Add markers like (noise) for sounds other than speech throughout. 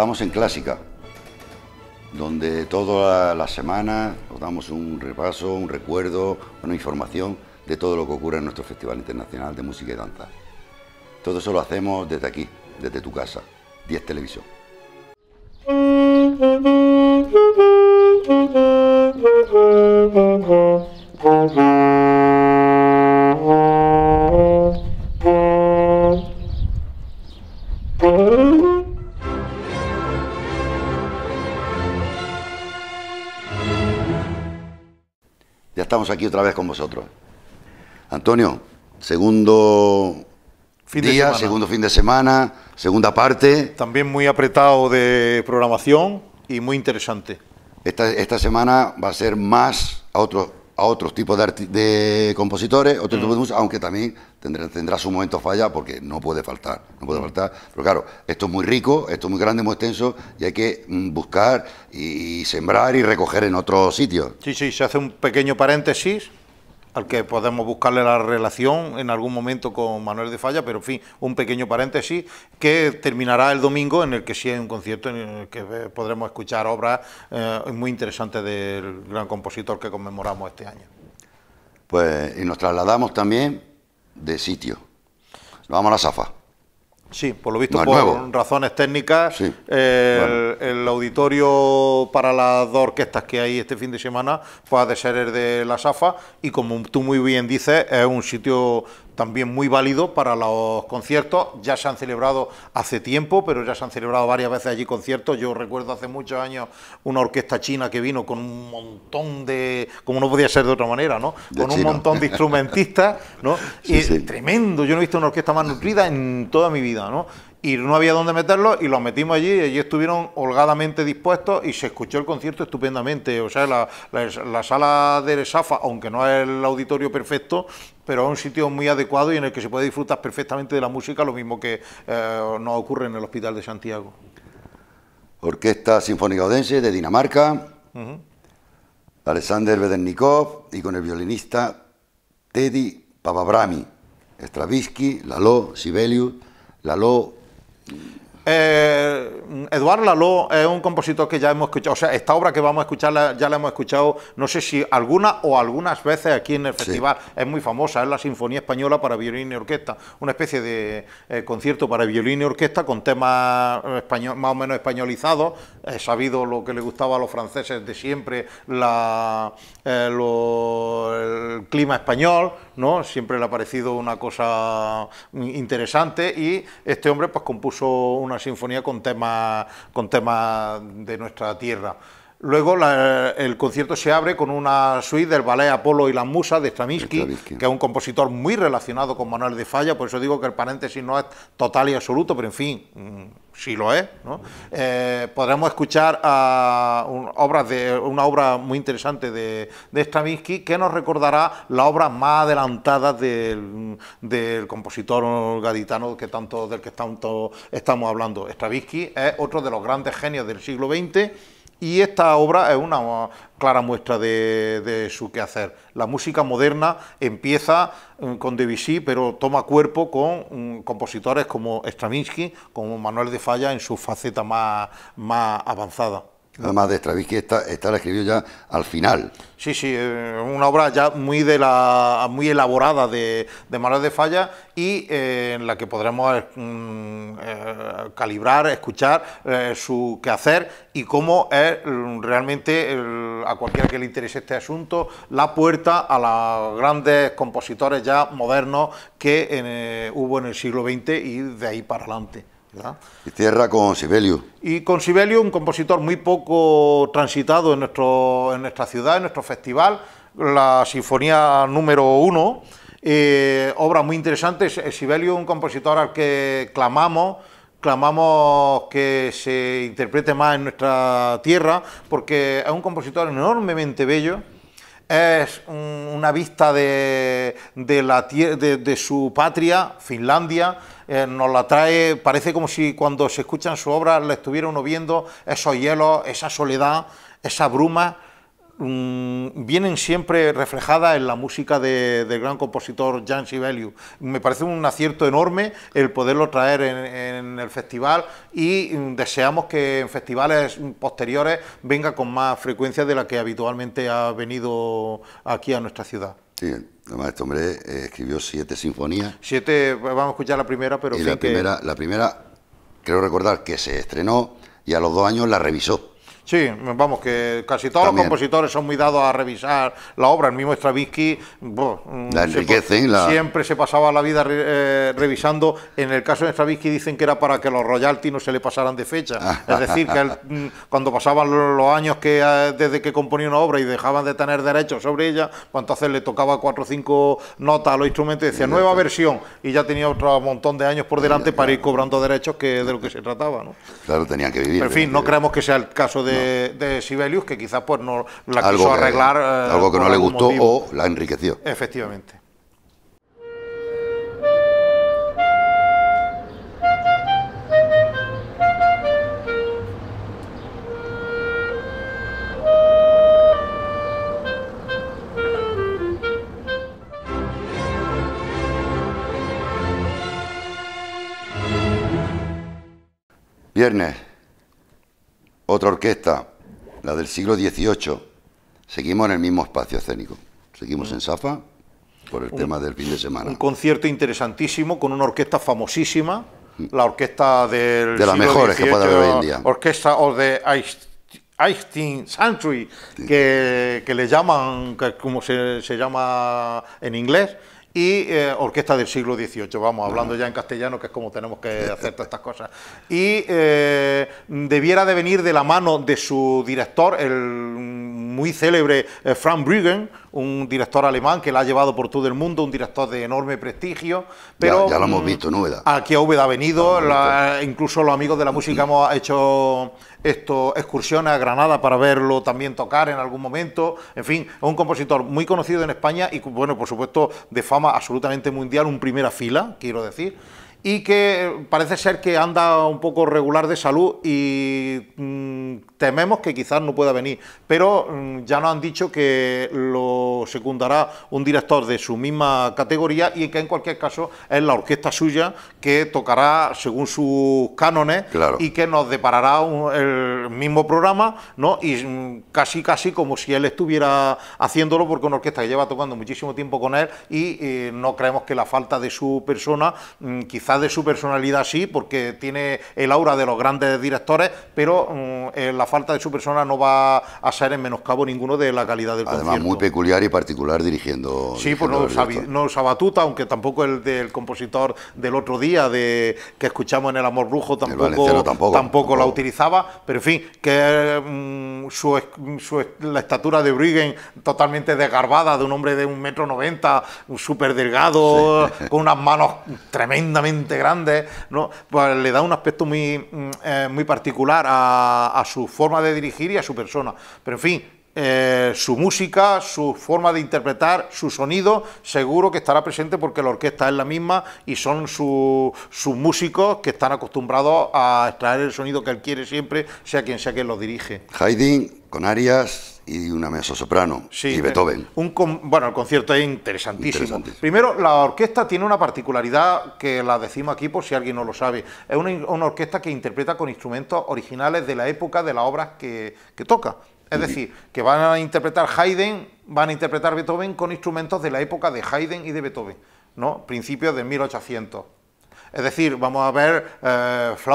Estamos en Clásica, donde todas las semanas os damos un repaso, un recuerdo, una información de todo lo que ocurre en nuestro Festival Internacional de Música y Danza. Todo eso lo hacemos desde aquí, desde tu casa, 10 Televisión. (laughs) aquí otra vez con vosotros. Antonio, segundo fin día, segundo fin de semana, segunda parte. También muy apretado de programación y muy interesante. Esta, semana va a ser más a otros a otros tipos de, de compositores, mm. aunque también tendrá, su momento falla porque no puede faltar, no puede faltar. Pero claro, esto es muy rico, esto es muy grande, muy extenso y hay que mm, buscar y, sembrar y recoger en otros sitios. Sí, sí, se hace un pequeño paréntesis al que podemos buscarle la relación en algún momento con Manuel de Falla, pero en fin, un pequeño paréntesis que terminará el domingo en el que sí hay un concierto en el que eh, podremos escuchar obras eh, muy interesantes del gran compositor que conmemoramos este año. Pues y nos trasladamos también de sitio. Nos vamos a la Safa. Sí, por lo visto, por razones técnicas, eh, el, auditorio para las dos orquestas que hay este fin de semana ...puede ser el de la SAFA y como tú muy bien dices, es un sitio también muy válido para los conciertos. Ya se han celebrado hace tiempo, pero ya se han celebrado varias veces allí conciertos. Yo recuerdo hace muchos años una orquesta china que vino con un montón de, como no podía ser de otra manera, ¿no? con un montón de instrumentistas, ¿no? (laughs) y, Tremendo. Yo no he visto una orquesta más nutrida en toda mi vida, ¿no? y no había dónde meterlos... y los metimos allí y allí estuvieron holgadamente dispuestos y se escuchó el concierto estupendamente. O sea, la, sala de Safa, aunque no es el auditorio perfecto, pero es un sitio muy adecuado y en el que se puede disfrutar perfectamente de la música, lo mismo que eh, nos ocurre en el Hospital de Santiago. Orquesta Sinfónica Odense de Dinamarca, Alexander Bedernikov y con el violinista Teddy Pavabrami... Stravinsky, Lalo Sibelius, ...Lalo... Eh, Eduardo Laló es un compositor que ya hemos escuchado, o sea, esta obra que vamos a escuchar ya la hemos escuchado, no sé si alguna o algunas veces aquí en el festival, es muy famosa, es la Sinfonía Española para Violín y Orquesta, una especie de eh, concierto para violín y orquesta con temas eh, español, más o menos españolizados, he sabido lo que le gustaba a los franceses de siempre, eh, el clima español, Siempre le ha parecido una cosa interesante y este hombre pues compuso una sinfonía con tema con temas de nuestra tierra. Luego el concierto se abre con una suite del ballet Apolo y la Musa de Stravinsky, que es un compositor muy relacionado con Manuel de Falla, por eso digo que el paréntesis no es total y absoluto, pero en fin, mm, sí lo es. Eh, podremos escuchar obras de, una obra muy interesante de, Stravinsky que nos recordará la obra más adelantada... del, compositor gaditano que tanto, del que tanto estamos hablando. Stravinsky es otro de los grandes genios del siglo XX y esta obra es una clara muestra de, su quehacer. La música moderna empieza mm, con Debussy, pero toma cuerpo con mm, compositores como Stravinsky, como Manuel de Falla en su faceta más avanzada. Además de Stravinsky, está la escribió ya al final. Sí, sí, eh, una obra ya muy de la muy elaborada de, de Manuel de Falla y eh, en la que podremos eh, mm, calibrar, escuchar su quehacer y cómo es mm, realmente a cualquiera que le interese este asunto la puerta a los grandes compositores ya modernos que hubo en el siglo XX y de ahí para adelante. Y tierra con Sibelius. Y con Sibelius, un compositor muy poco transitado en, nuestro, en nuestra ciudad, en nuestro festival, la Sinfonía número uno, eh, obra muy interesante. Sibelius, un compositor al que clamamos, clamamos que se interprete más en nuestra tierra, porque es un compositor enormemente bello es una vista de, su patria, Finlandia, eh, nos la trae, parece como si cuando se escuchan sus obras la estuviera uno viendo, esos hielos, esa soledad, esa bruma, mm, vienen siempre reflejadas en la música del gran compositor Jan Sibelius. Me parece un acierto enorme el poderlo traer en, el festival y mm, deseamos que en festivales posteriores venga con más frecuencia de la que habitualmente ha venido aquí a nuestra ciudad. Sí, además este hombre eh, escribió siete sinfonías. Siete, vamos a escuchar la primera, pero... Y la primera, la primera, creo recordar que se estrenó y a los dos años la revisó. Sí, vamos, que casi todos los compositores son muy dados a revisar la obra. El mismo Stravinsky mm, siempre se pasaba la vida eh, revisando. En el caso de Stravinsky dicen que era para que los royalty no se le pasaran de fecha. es (laughs) decir, que mm, cuando pasaban los años que eh, desde que componía una obra y dejaban de tener derechos sobre ella, pues entonces le tocaba cuatro o cinco notas a los instrumentos decía nueva versión. Y ya tenía otro montón de años por delante para ir cobrando derechos que de lo que se trataba. ¿no? Claro, tenía que vivir. en fin, no creemos que sea el caso de de, Sibelius, que quizás pues no la quiso arreglar. Eh, algo que no le gustó o la enriqueció. Efectivamente. Viernes, otra orquesta, la del siglo XVIII, seguimos en el mismo espacio escénico. Seguimos en Safa por el tema del fin de semana. Un concierto interesantísimo con una orquesta famosísima, mm. la orquesta del. De las mejores que puede haber hoy en día. Orquesta of the Eighteen Century, que, le llaman, como se llama en inglés, y eh, orquesta del siglo XVIII, vamos, hablando ya en castellano, que es como tenemos que hacer todas estas cosas. Y eh, debiera de venir de la mano de su director, el muy célebre eh, Frank Brüggen, un director alemán que la ha llevado por todo el mundo, un director de enorme prestigio. Pero ya, lo hemos mm, visto en Aquí a Úbeda ha venido, incluso los amigos de la música mm. hemos hecho esto, excursiones a Granada para verlo también tocar en algún momento. En fin, es un compositor muy conocido en España y, bueno, por supuesto, de fama absolutamente mundial, un primera fila, quiero decir y que eh, parece ser que anda un poco regular de salud y mm, tememos que quizás no pueda venir, pero mm, ya nos han dicho que lo secundará un director de su misma categoría y que en cualquier caso es la orquesta suya que tocará según sus cánones y que nos deparará el mismo programa, ¿no? Y mm, casi casi como si él estuviera haciéndolo porque una orquesta que lleva tocando muchísimo tiempo con él y eh, no creemos que la falta de su persona quizás de su personalidad sí, porque tiene el aura de los grandes directores, pero mm, eh, la falta de su persona no va a ser en menoscabo ninguno de la calidad del Además, muy peculiar y particular dirigiendo. Sí, pues no, Sabatuta, aunque tampoco el del compositor del otro día de que escuchamos en El Amor Brujo tampoco, tampoco, tampoco, la utilizaba, pero en fin, que mm, su, su, la estatura de Briggen totalmente desgarbada, de un hombre de un metro noventa, súper delgado, con unas manos tremendamente grande, ¿no? Pues le da un aspecto mm, eh, muy, particular a, a su forma de dirigir y a su persona. Pero en fin, eh, su música, su forma de interpretar, su sonido, seguro que estará presente porque la orquesta es la misma y son sus músicos que están acostumbrados a extraer el sonido que él quiere siempre, sea quien sea quien lo dirige. Haydn con Arias y una mezzo soprano y eh, Beethoven. Un bueno, el concierto es interesantísimo. Primero, la orquesta tiene una particularidad que la decimos aquí por si alguien no lo sabe. Es una, orquesta que interpreta con instrumentos originales de la época de las obras que toca. Es decir, que van a interpretar Haydn, van a interpretar Beethoven con instrumentos de la época de Haydn y de Beethoven, ¿no? Principios de 1800. Es decir, vamos a ver eh, flauta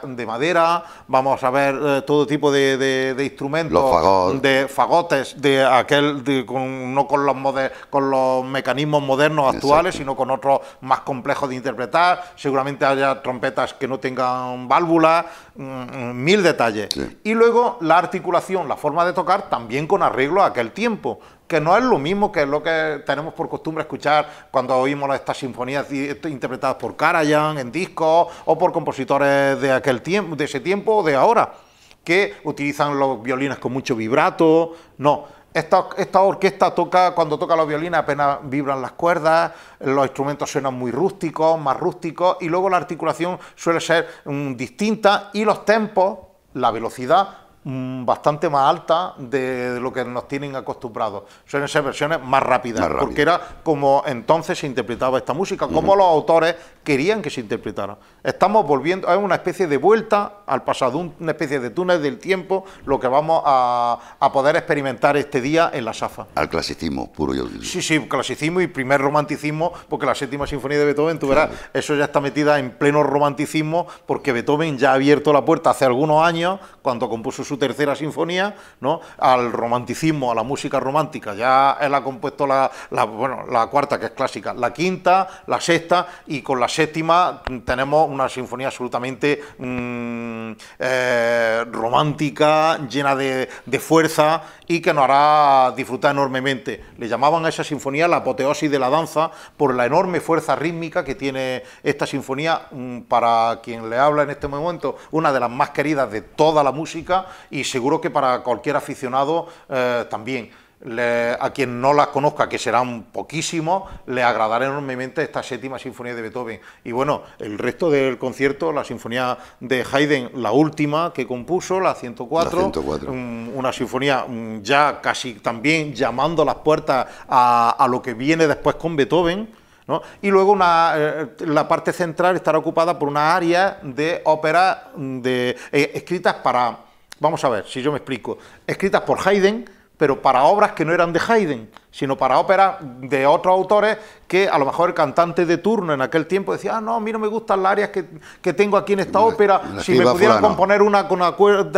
flautas de madera, vamos a ver eh, todo tipo de, instrumentos, de fagotes, de aquel, no con los, con los mecanismos modernos actuales, sino con otros más complejos de interpretar. Seguramente haya trompetas que no tengan válvula, mm, mm, mil detalles. Y luego la articulación, la forma de tocar, también con arreglo a aquel tiempo que no es lo mismo que lo que tenemos por costumbre escuchar cuando oímos estas sinfonías interpretadas por Karajan en discos o por compositores de aquel tiempo, de ese tiempo o de ahora, que utilizan los violines con mucho vibrato. No, esta, esta, orquesta toca, cuando toca los violines apenas vibran las cuerdas, los instrumentos suenan muy rústicos, más rústicos, y luego la articulación suele ser mm, distinta y los tempos, la velocidad, Mm, bastante más alta de lo que nos tienen acostumbrados. Suelen ser versiones más rápidas, porque era como entonces se interpretaba esta música, como los autores querían que se interpretara. Estamos volviendo, es una especie de vuelta al pasado, una especie de túnel del tiempo, lo que vamos a, poder experimentar este día en la SAFA. Al clasicismo puro y original. Sí, sí, clasicismo y primer romanticismo, porque la séptima sinfonía de Beethoven, tú verás, eso ya está metida en pleno romanticismo, porque Beethoven ya ha abierto la puerta hace algunos años, cuando compuso su tercera sinfonía, ¿no? al romanticismo, a la música romántica. Ya él ha compuesto bueno, la cuarta, que es clásica, la quinta, la sexta, y con la séptima tenemos una sinfonía absolutamente mm, eh, romántica, llena de, fuerza y que nos hará disfrutar enormemente. Le llamaban a esa sinfonía la apoteosis de la danza por la enorme fuerza rítmica que tiene esta sinfonía, mm, para quien le habla en este momento, una de las más queridas de toda la música y seguro que para cualquier aficionado eh, también a quien no las conozca, que serán poquísimos, le agradará enormemente esta séptima sinfonía de Beethoven. Y bueno, el resto del concierto, la sinfonía de Haydn, la última que compuso, la 104, mm, una sinfonía mm, ya casi también llamando las puertas a, lo que viene después con Beethoven. Y luego eh, la parte central estará ocupada por una área de ópera mm, de, eh, escritas para, vamos a ver si yo me explico, escritas por Haydn, pero para obras que no eran de Haydn sino para óperas de otros autores que a lo mejor el cantante de turno en aquel tiempo decía, ah, no, a mí no me gustan las áreas que, tengo aquí en esta ópera, si me pudieran componer una de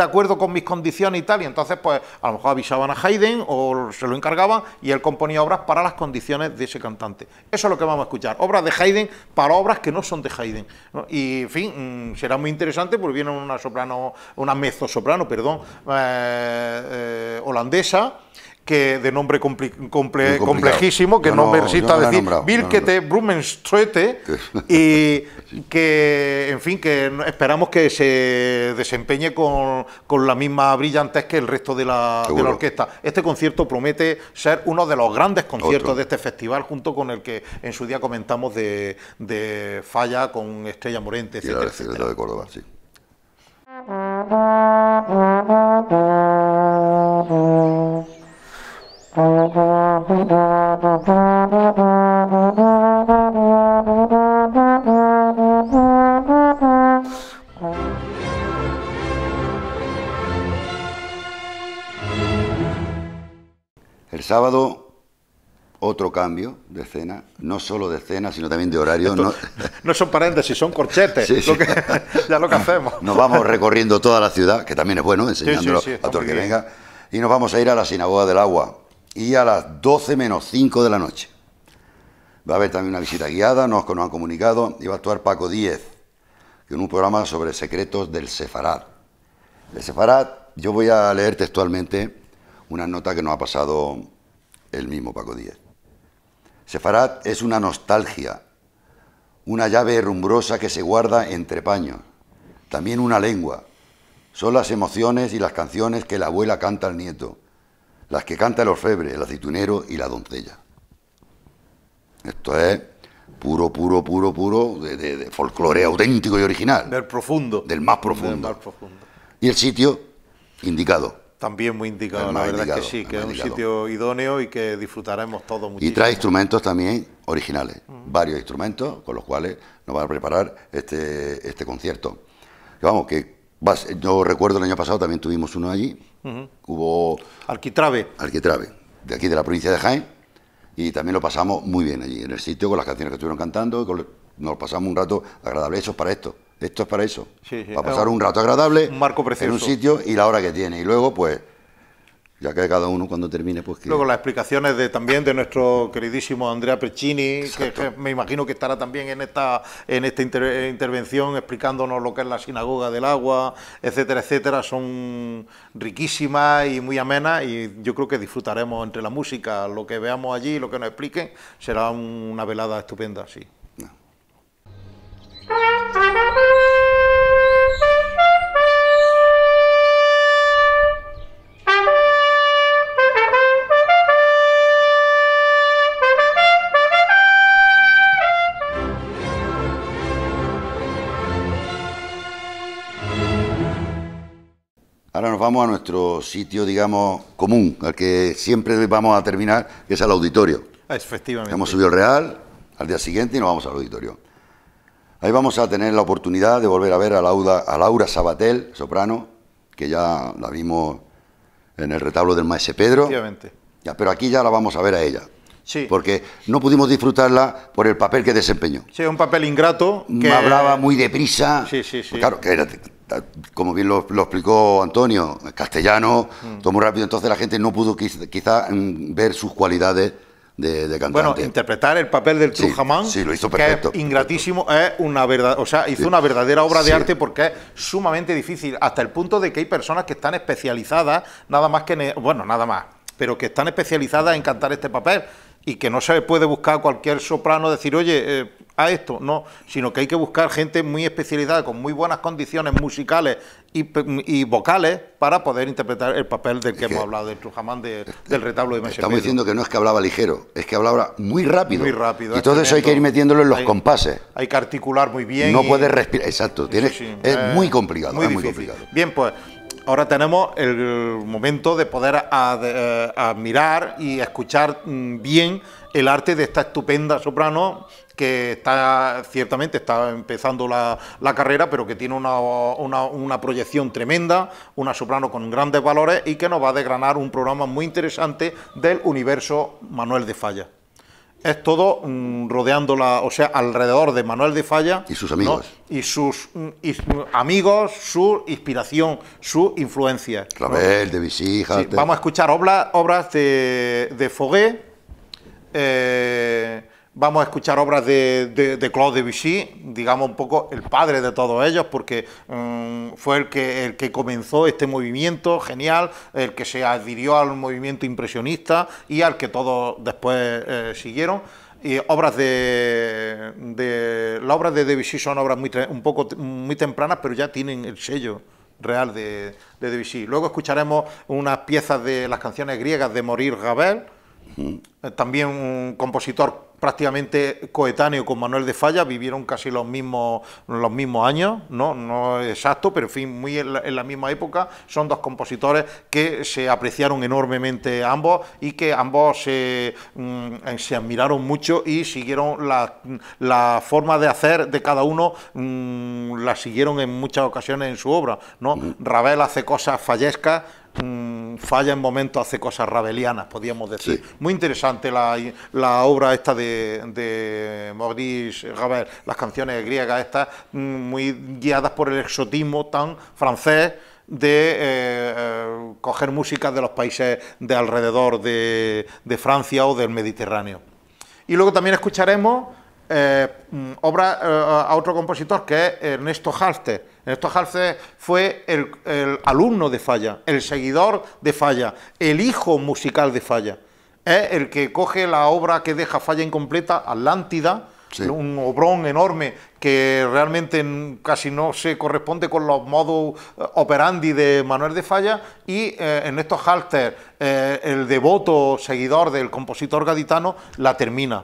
acuerdo con mis condiciones y tal, y entonces pues a lo mejor avisaban a Haydn o se lo encargaban y él componía obras para las condiciones de ese cantante. Eso es lo que vamos a escuchar, obras de Haydn para obras que no son de Haydn. Y en fin, mm, será muy interesante porque viene una soprano, una soprano perdón, eh, eh, holandesa, que de nombre complejísimo, que no, me resista a decir, Birkete, no y (laughs) que, en fin, que esperamos que se desempeñe con, la misma brillantez que el resto de la, orquesta. Este concierto promete ser uno de los grandes conciertos de este festival, junto con el que en su día comentamos de, de Falla con Estrella Morente, etcétera, de Córdoba, sí. (laughs) El sábado, otro cambio de escena, no solo de escena, sino también de horario. no... son (laughs) paréntesis, son corchetes, ya lo que hacemos. Nos vamos recorriendo toda la ciudad, que también es bueno, enseñándolo a todo el que venga. Y nos vamos a ir a la Sinagoga del Agua, y a las 12 menos 5 de la noche. Va a haber también una visita guiada, nos, han comunicado, y va a actuar Paco Díez, en un programa sobre secretos del Sefarad. El Sefarad, yo voy a leer textualmente una nota que nos ha pasado el mismo Paco Díez. Sefarad es una nostalgia, una llave herrumbrosa que se guarda entre paños, también una lengua. Son las emociones y las canciones que la abuela canta al nieto las que canta el orfebre, el aceitunero y la doncella. Esto es puro, puro, puro, puro de, folclore auténtico y original. Del profundo. Del más profundo. Del más profundo. Y el sitio indicado. También muy indicado, la verdad es que sí, que es un sitio idóneo y que disfrutaremos todos muchísimo. Y trae instrumentos también originales, mm. varios instrumentos con los cuales nos van a preparar este, este concierto. Que vamos, que yo recuerdo el año pasado también tuvimos uno allí, Hubo... Arquitrave. Arquitrave, de aquí de la provincia de Jaén. Y también lo pasamos muy bien allí, en el sitio, con las canciones que estuvieron cantando. Nos pasamos un rato agradable. Eso es para esto. Esto es para eso. Sí, sí. Para pasar un rato agradable. Un marco En un sitio y la hora que tiene. Y luego, pues ya que cada uno cuando termine pues que... Luego las explicaciones de también de nuestro queridísimo Andrea Percini, que, me imagino que estará también en esta en esta intervención explicándonos lo que es la sinagoga del agua, etcétera, etcétera, son riquísimas y muy amenas y yo creo que disfrutaremos entre la música, lo que veamos allí, lo que nos expliquen, será una velada estupenda, sí. vamos a nuestro sitio, digamos, común, al que siempre vamos a terminar, que es al auditorio. Efectivamente. Hemos subido el Real, al día siguiente y nos vamos al auditorio. Ahí vamos a tener la oportunidad de volver a ver a, Laura, a Laura Sabatel, soprano, que ya la vimos en el retablo del maese Pedro. Efectivamente. Ya, pero aquí ya la vamos a ver a ella. Sí. Porque no pudimos disfrutarla por el papel que desempeñó. Sí, un papel ingrato. Que... Me hablaba muy deprisa. Sí, sí, sí. Pues claro, que era como bien lo, explicó Antonio, castellano, mm. todo muy rápido, entonces la gente no pudo quizás mm, ver sus cualidades de, cantante. Bueno, interpretar el papel del Trujamán, que es ingratísimo, es una verdad, o sea, hizo una verdadera obra de arte porque es sumamente difícil, hasta el punto de que hay personas que están especializadas, nada más que, bueno, nada más, pero que están especializadas en cantar este papel y que no se puede buscar cualquier soprano decir, oye, eh, a esto, no, sino que hay que buscar gente muy especializada, con muy buenas condiciones musicales y, vocales para poder interpretar el papel del que, hemos hablado, del Trujamán del retablo de Estamos diciendo que no es que hablaba ligero, es que hablaba muy rápido. Muy rápido. Y todo eso hay que ir metiéndolo en los compases. Hay que articular muy bien. No puedes respirar, exacto, tienes, eh, es muy complicado, es muy complicado. Bien, pues ahora tenemos el momento de poder eh, admirar y escuchar mm, bien el arte de esta estupenda soprano que está ciertamente está empezando la, carrera, pero que tiene una, proyección tremenda, una soprano con grandes valores y que nos va a desgranar un programa muy interesante del universo Manuel de Falla. Es todo mm, rodeando o sea, alrededor de Manuel de Falla. Y sus amigos. Y sus mm, amigos, su inspiración, su influencia. Clavel, de Visija. vamos a escuchar obras de, de Foguet. Eh, Vamos a escuchar obras de, de, de, Claude Debussy, digamos un poco el padre de todos ellos, porque mm, fue el que, el que comenzó este movimiento genial, el que se adhirió al movimiento impresionista y al que todos después eh, siguieron. Y obras de, de, Las obras de Debussy son obras muy, un poco muy tempranas, pero ya tienen el sello real de, de Debussy. Luego escucharemos unas piezas de las canciones griegas de Morir Gabel Mm. Eh, también un compositor prácticamente coetáneo con Manuel de Falla, vivieron casi los mismos, los mismos años, no, no exacto, pero en fin, muy en la, misma época, son dos compositores que se apreciaron enormemente ambos y que ambos se, mm, se admiraron mucho y siguieron la, la, forma de hacer de cada uno, mm, la siguieron en muchas ocasiones en su obra. ¿no? Ravel hace cosas fallescas, Mm, falla en momentos, hace cosas rabelianas, podríamos decir. Muy interesante la, obra esta de, de Maurice Ravel, las canciones griegas estas, mm, muy guiadas por el exotismo tan francés de eh, eh, coger música de los países de alrededor de, de Francia o del Mediterráneo. Y luego también escucharemos eh, mm, obra eh, a otro compositor que es Ernesto Halter. Ernesto Halter fue el, alumno de Falla, el seguidor de Falla, el hijo musical de Falla. Es el que coge la obra que deja Falla incompleta, Atlántida, un obrón enorme que realmente casi no se corresponde con los modos eh, operandi de Manuel de Falla y Ernesto Halter el devoto seguidor del compositor gaditano, la termina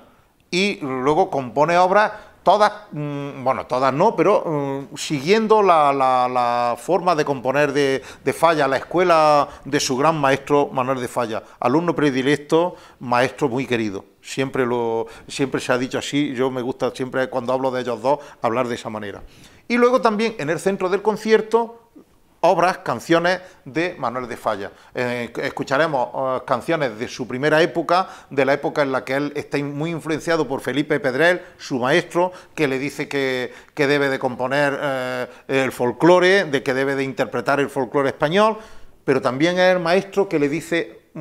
y luego compone obras, todas, mm, bueno, todas no, pero mm, siguiendo la, forma de componer de, de, Falla, la escuela de su gran maestro Manuel de Falla, alumno predilecto, maestro muy querido. Siempre, lo, siempre se ha dicho así, yo me gusta siempre cuando hablo de ellos dos hablar de esa manera. Y luego también en el centro del concierto obras, canciones de Manuel de Falla. Eh, escucharemos eh, canciones de su primera época, de la época en la que él está muy influenciado por Felipe Pedrel, su maestro, que le dice que, debe de componer eh, el folclore, de que debe de interpretar el folclore español, pero también es el maestro que le dice, mm,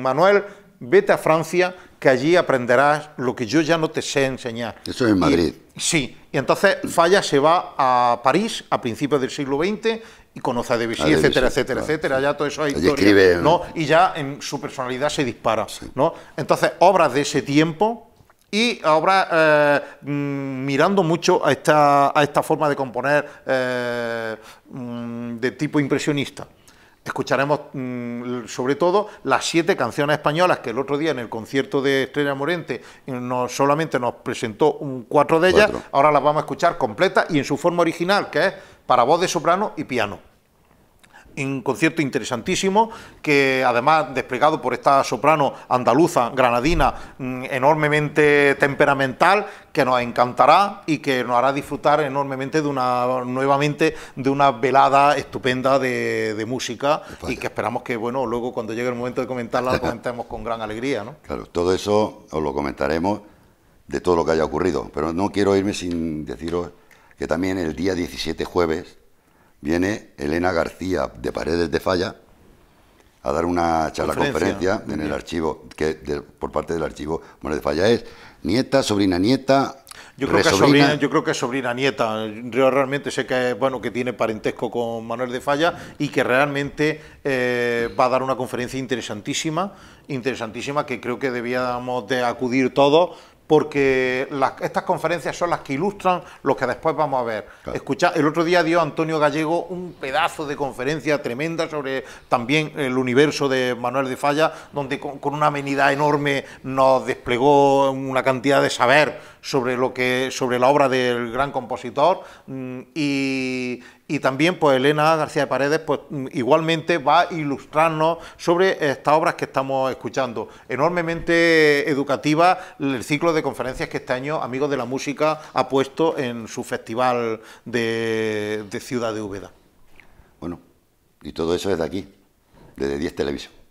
Manuel, vete a Francia, que allí aprenderás lo que yo ya no te sé enseñar. Eso es en Madrid. sí, y entonces Falla se va a París a principios del siglo XX y conoce a de etcétera, etcétera, etcétera, ya todo eso hay historia, ¿no? Y ya en su personalidad se dispara, ¿no? Entonces, obras de ese tiempo y ahora eh, mm, mirando mucho a esta, a esta forma de componer eh, mm, de tipo impresionista. Escucharemos mm, sobre todo las siete canciones españolas que el otro día en el concierto de Estrella Morente eh, no solamente nos presentó cuatro de ellas, ahora las vamos a escuchar completas y en su forma original, que es para voz de soprano y piano. Un concierto interesantísimo que además desplegado por esta soprano andaluza, granadina, mm, enormemente temperamental, que nos encantará y que nos hará disfrutar enormemente de una nuevamente de una velada estupenda de, música y que esperamos que bueno luego cuando llegue el momento de comentarla lo comentemos con gran alegría, ¿no? Claro, todo eso os lo comentaremos de todo lo que haya ocurrido, pero no quiero irme sin deciros que también el día 17 jueves viene Elena García de Paredes de Falla a dar una charla conferencia, en el archivo, que por parte del archivo Manuel de Falla es nieta, sobrina, nieta. Yo creo, que es sobrina, yo creo que sobrina nieta. Yo realmente sé que bueno que tiene parentesco con Manuel de Falla y que realmente eh, va a dar una conferencia interesantísima, interesantísima que creo que debíamos de acudir todos porque estas conferencias son las que ilustran lo que después vamos a ver. el otro día dio Antonio Gallego un pedazo de conferencia tremenda sobre también el universo de Manuel de Falla, donde con, con una amenidad enorme nos desplegó una cantidad de saber sobre, lo que, sobre la obra del gran compositor mm, y, también pues Elena García de Paredes pues mm, igualmente va a ilustrarnos sobre estas obras que estamos escuchando. Enormemente educativa el ciclo de conferencias que este año Amigos de la Música ha puesto en su festival de, Ciudad de Úbeda. Bueno, y todo eso desde aquí, desde 10 Televisión.